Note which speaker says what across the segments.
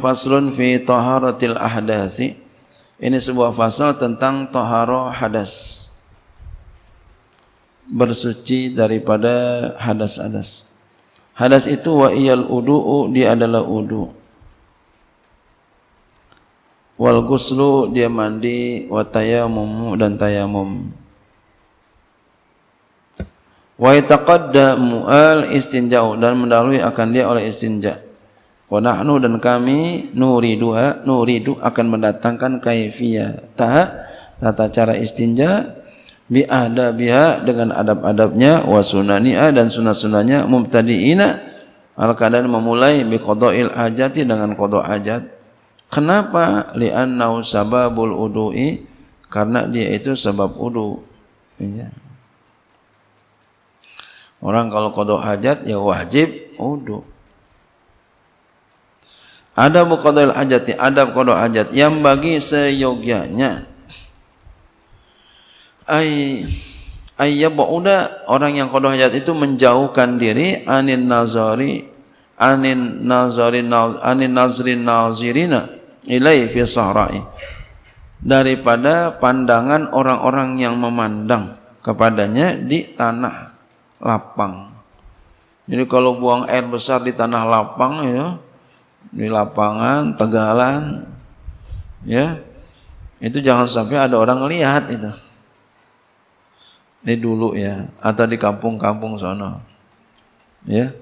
Speaker 1: Faslun fi taharatil ahdasi. Ini sebuah fasal tentang taharo hadas. Bersuci daripada hadas-hadas. Hadas itu wa iyal udu'u dia adalah udu. Wal guslu dia mandi wa tayamum dan tayamum. Wa taqaddamu al istinjau dan mendalui akan dia oleh istinjau. wa dan kami nuriduha nuridu akan mendatangkan kaifia taha tata cara istinja bi biha dengan adab-adabnya wa sunaniha dan sunah-sunahnya mubtadiina al kadan memulai bi qada'il hajati dengan qada hajat kenapa nau sababul udu'i karena dia itu sebab udu ya. orang kalau qada hajat ya wajib udu ada mukadil hajat adab kodok hajat yang bagi seyogyanya. Ai ayyabauda orang yang kodok hajat itu menjauhkan diri anin nazari anin nazari anin nazri nazirina ilai fi sahra'i daripada pandangan orang-orang yang memandang kepadanya di tanah lapang. Jadi kalau buang air besar di tanah lapang ya, di lapangan tegalan ya itu jangan sampai ada orang lihat itu ini dulu ya atau di kampung-kampung sana ya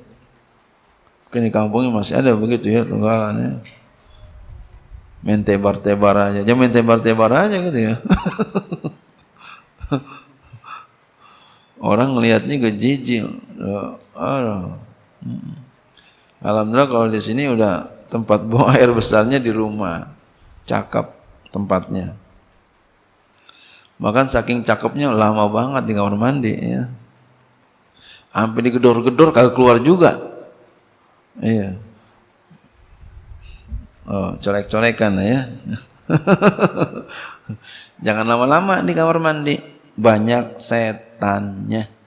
Speaker 1: mungkin di kampungnya masih ada begitu ya tegalan ya main tebar-tebar aja jangan main tebar-tebar aja gitu ya orang ngelihatnya gejijil. aduh. Hmm. Alhamdulillah kalau di sini udah tempat buang air besarnya di rumah. Cakep tempatnya. Bahkan saking cakepnya lama banget di kamar mandi ya. Sampai digedor-gedor kagak keluar juga. Iya. Oh, colek-colekan ya. Jangan lama-lama di kamar mandi. Banyak setannya.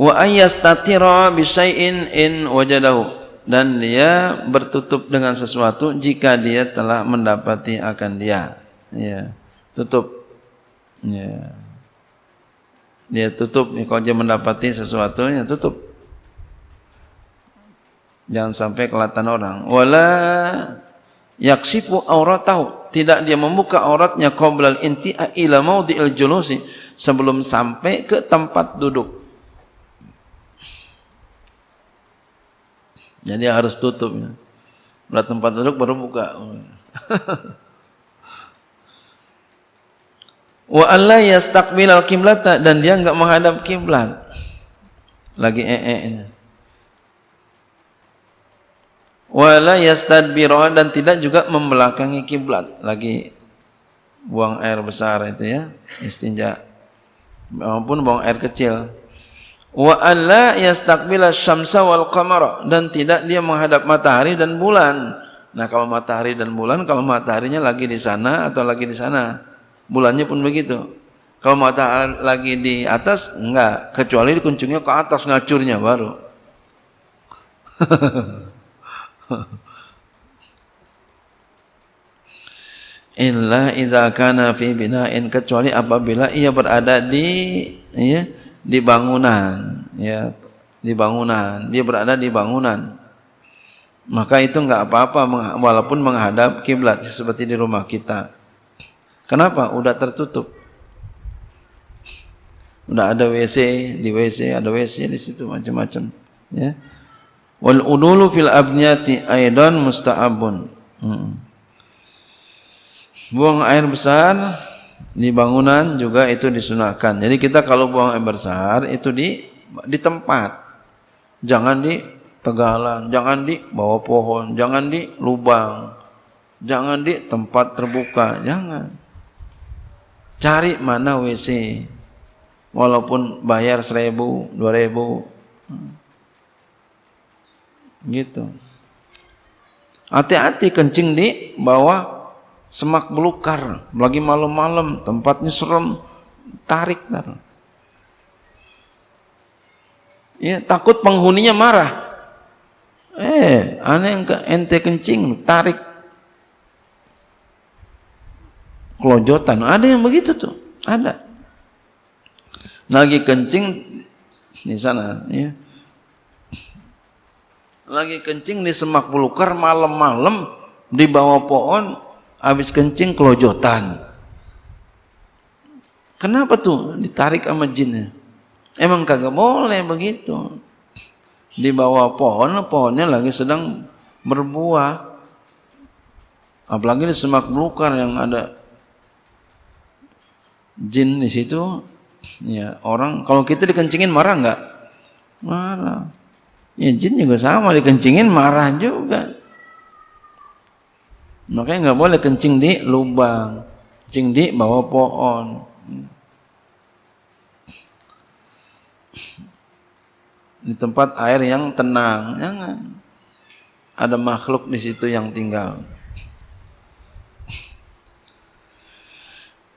Speaker 1: wa ayastatira bisyai'in in wajadahu dan dia bertutup dengan sesuatu jika dia telah mendapati akan dia ya tutup ya dia tutup kalau dia mendapati sesuatu ya tutup jangan sampai kelihatan orang wala yaksifu auratahu tidak dia membuka auratnya qoblal inti ila maudil julusi sebelum sampai ke tempat duduk Jadi harus tutup. Ya. Berat tempat duduk baru buka. Wa alla yastaqbil al-qiblata dan dia enggak menghadap kiblat. Lagi ee-nya. Wa la yastadbira dan tidak juga membelakangi kiblat. Lagi buang air besar itu ya, istinja. Maupun buang air kecil wa alla yastaqbila syamsa wal qamara dan tidak dia menghadap matahari dan bulan. Nah, kalau matahari dan bulan kalau mataharinya lagi di sana atau lagi di sana, bulannya pun begitu. Kalau matahari lagi di atas enggak, kecuali dikuncungnya ke atas ngacurnya baru. Illa idza kana fi bina'in kecuali apabila ia berada di ya, di bangunan ya di bangunan dia berada di bangunan maka itu enggak apa-apa walaupun menghadap kiblat seperti di rumah kita kenapa udah tertutup udah ada WC di WC ada WC di situ macam-macam ya wal udulu fil abniyati aidan musta'abun hmm. buang air besar di bangunan juga itu disunahkan. Jadi kita kalau buang air besar itu di di tempat. Jangan di tegalan, jangan di bawah pohon, jangan di lubang, jangan di tempat terbuka, jangan. Cari mana WC, walaupun bayar seribu, dua ribu, gitu. Hati-hati kencing di bawah semak belukar, lagi malam-malam, tempatnya serem, tarik. ntar. Ya, takut penghuninya marah. Eh, aneh ke ente kencing, tarik. Kelojotan, ada yang begitu tuh, ada. Lagi kencing di sana, ya. Lagi kencing di semak belukar malam-malam di bawah pohon habis kencing kelojotan. Kenapa tuh ditarik sama jinnya? Emang kagak boleh begitu. Di bawah pohon, pohonnya lagi sedang berbuah. Apalagi di semak belukar yang ada jin di situ, ya orang kalau kita dikencingin marah nggak? Marah. Ya jin juga sama dikencingin marah juga. Makanya nggak boleh kencing di lubang, kencing di bawah pohon. Di tempat air yang tenang, jangan. Ya Ada makhluk di situ yang tinggal.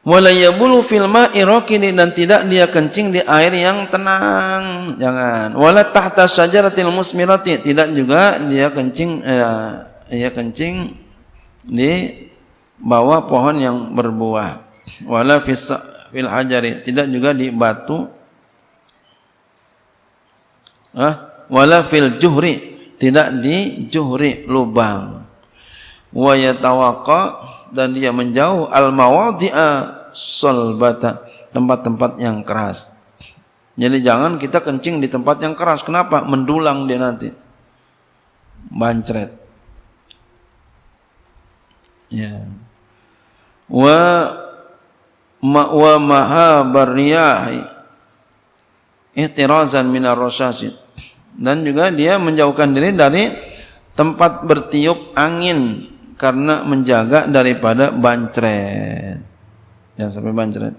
Speaker 1: Walayabulu filma irokini dan tidak dia kencing di air yang tenang. Jangan. Wala tahta syajaratil musmirati tidak juga dia kencing ya dia kencing di bawah pohon yang berbuah wala fil hajari tidak juga di batu ah wala fil juhri tidak di juhri lubang wa yatawaqa dan dia menjauh al mawadhi'a solbata tempat-tempat yang keras jadi jangan kita kencing di tempat yang keras kenapa mendulang dia nanti bancret ya wa ma'wa maha barriyahi ihtirazan minar rasasid dan juga dia menjauhkan diri dari tempat bertiup angin karena menjaga daripada bancret jangan sampai bancret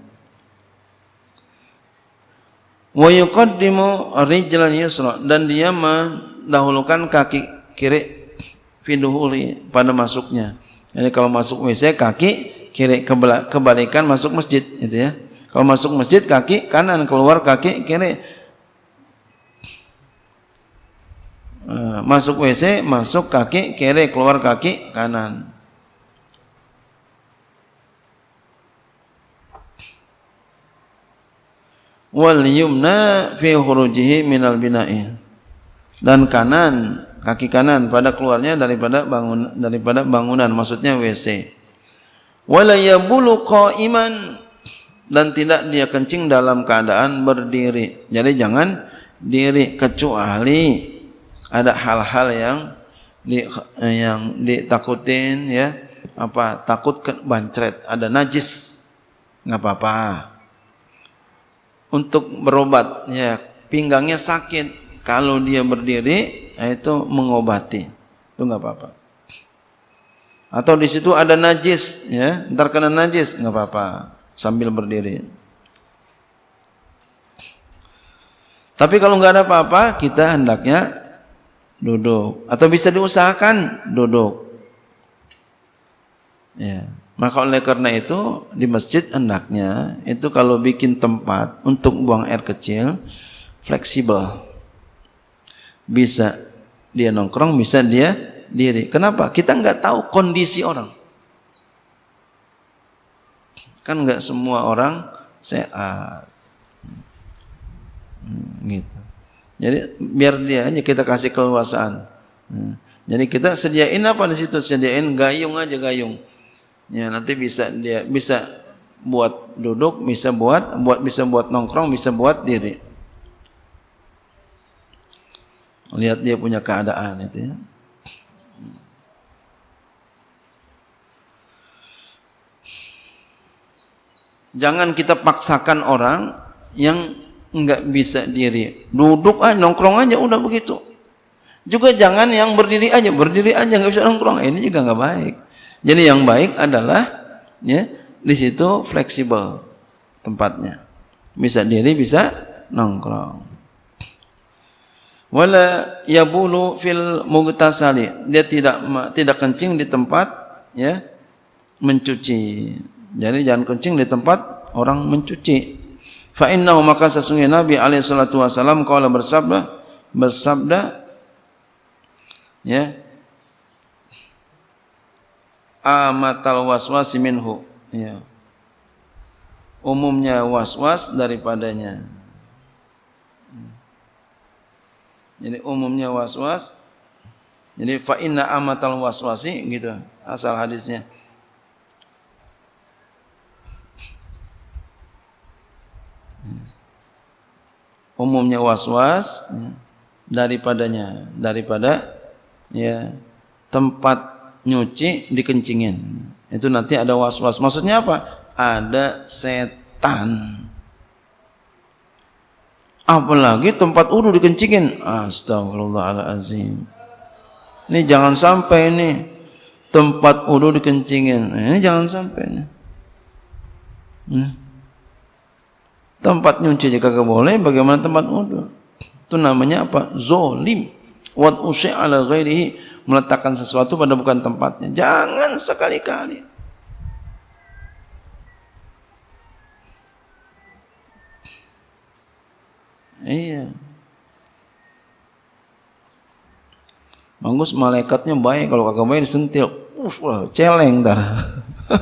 Speaker 1: wa yuqaddimu rijlan yusra dan dia mendahulukan kaki kiri fiduhuli pada masuknya jadi kalau masuk WC kaki kiri kebalikan masuk masjid gitu ya. Kalau masuk masjid kaki kanan keluar kaki kiri. Eh, masuk WC masuk kaki kiri keluar kaki kanan. Wal yumna fi khurujihi minal bina'i. Dan kanan kaki kanan pada keluarnya daripada bangun daripada bangunan maksudnya WC wala yabulu qa'iman dan tidak dia kencing dalam keadaan berdiri jadi jangan diri kecuali ada hal-hal yang di, yang ditakutin ya apa takut ke bancret ada najis nggak apa-apa untuk berobat ya pinggangnya sakit kalau dia berdiri yaitu nah, mengobati itu nggak apa-apa atau di situ ada najis ya ntar kena najis nggak apa-apa sambil berdiri tapi kalau nggak ada apa-apa kita hendaknya duduk atau bisa diusahakan duduk ya maka oleh karena itu di masjid hendaknya itu kalau bikin tempat untuk buang air kecil fleksibel bisa dia nongkrong, bisa dia diri. Kenapa? Kita nggak tahu kondisi orang. Kan nggak semua orang sehat. Hmm, gitu. Jadi biar dia aja kita kasih keluasaan. Hmm. Jadi kita sediain apa di situ? Sediain gayung aja gayung. Ya nanti bisa dia bisa buat duduk, bisa buat buat bisa buat nongkrong, bisa buat diri. Lihat dia punya keadaan itu ya. Jangan kita paksakan orang yang nggak bisa diri. Duduk aja, nongkrong aja, udah begitu. Juga jangan yang berdiri aja, berdiri aja nggak bisa nongkrong. Ini juga nggak baik. Jadi yang baik adalah ya di situ fleksibel tempatnya. Bisa diri, bisa nongkrong. wala yabulu fil mugtasali dia tidak tidak kencing di tempat ya mencuci jadi jangan kencing di tempat orang mencuci fa innahu maka sesungguhnya nabi alaihi salatu wasallam qala bersabda bersabda ya amatal waswas minhu ya umumnya waswas daripadanya Jadi umumnya was-was. Jadi fa inna amatal waswasi gitu asal hadisnya. Umumnya was-was ya, daripadanya daripada ya tempat nyuci dikencingin. Itu nanti ada was-was. Maksudnya apa? Ada setan Apalagi tempat udu dikencingin. Astagfirullahalazim. Ini jangan sampai ini tempat udu dikencingin. Ini jangan sampai ini. Hmm. Tempat nyuci jika kagak boleh, bagaimana tempat udu? Itu namanya apa? Zolim. Wat usya ala ghairihi. Meletakkan sesuatu pada bukan tempatnya. Jangan sekali-kali. Angus malaikatnya baik kalau kagak baik disentil. Uf, wah, celeng ntar.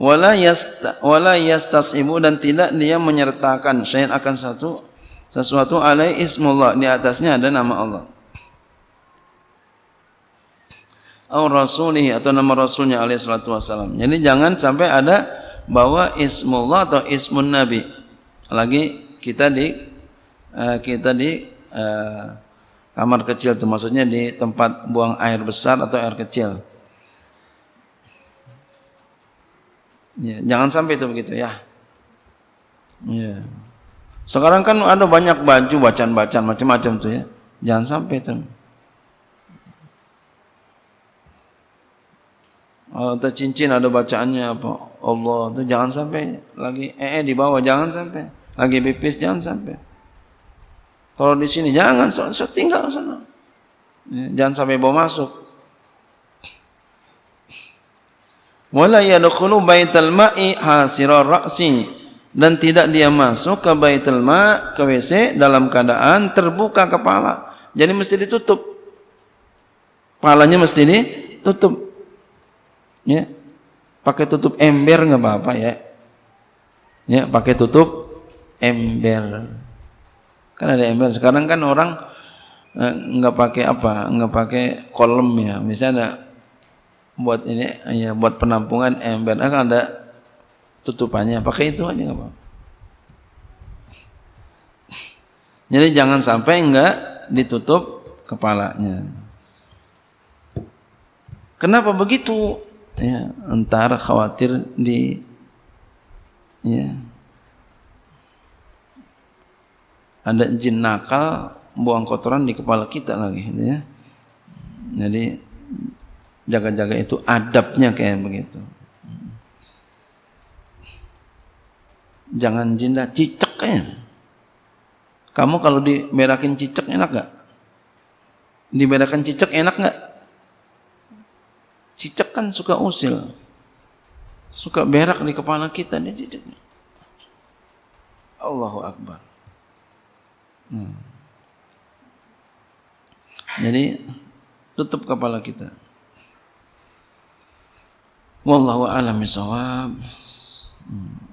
Speaker 1: wala yasta, wala yastasimu dan tidak dia menyertakan syai'an akan satu sesuatu alai ismullah di atasnya ada nama Allah atau rasulih atau nama rasulnya alaihi salatu wasalam. Jadi jangan sampai ada bahwa ismullah atau ismun nabi. Lagi kita di eh, kita di eh, kamar kecil itu maksudnya di tempat buang air besar atau air kecil. Ya, jangan sampai itu begitu ya. Ya. Sekarang kan ada banyak baju bacaan-bacaan macam-macam tuh ya. Jangan sampai itu. atau oh, cincin ada bacaannya apa Allah itu jangan sampai lagi ee -e di bawah jangan sampai lagi pipis jangan sampai kalau di sini jangan so, so tinggal sana ya, jangan sampai bawa masuk wala yadkhulu baital ma'i hasira ra'si dan tidak dia masuk ke baitul ma ke WC dalam keadaan terbuka kepala jadi mesti ditutup palanya mesti ditutup ya pakai tutup ember nggak apa-apa ya ya pakai tutup ember kan ada ember sekarang kan orang eh, pakai apa nggak pakai kolom ya misalnya buat ini ya buat penampungan ember akan kan ada tutupannya pakai itu aja nggak apa, apa jadi jangan sampai nggak ditutup kepalanya kenapa begitu ya entar khawatir di ya ada jin nakal buang kotoran di kepala kita lagi gitu ya jadi jaga-jaga itu adabnya kayak begitu jangan jinda cicek ya kamu kalau diberakin cicek enak gak diberakin cicek enak gak cicak kan suka usil suka berak di kepala kita nih cicak Allahu Akbar hmm. jadi tutup kepala kita Wallahu a'lam bishawab hmm.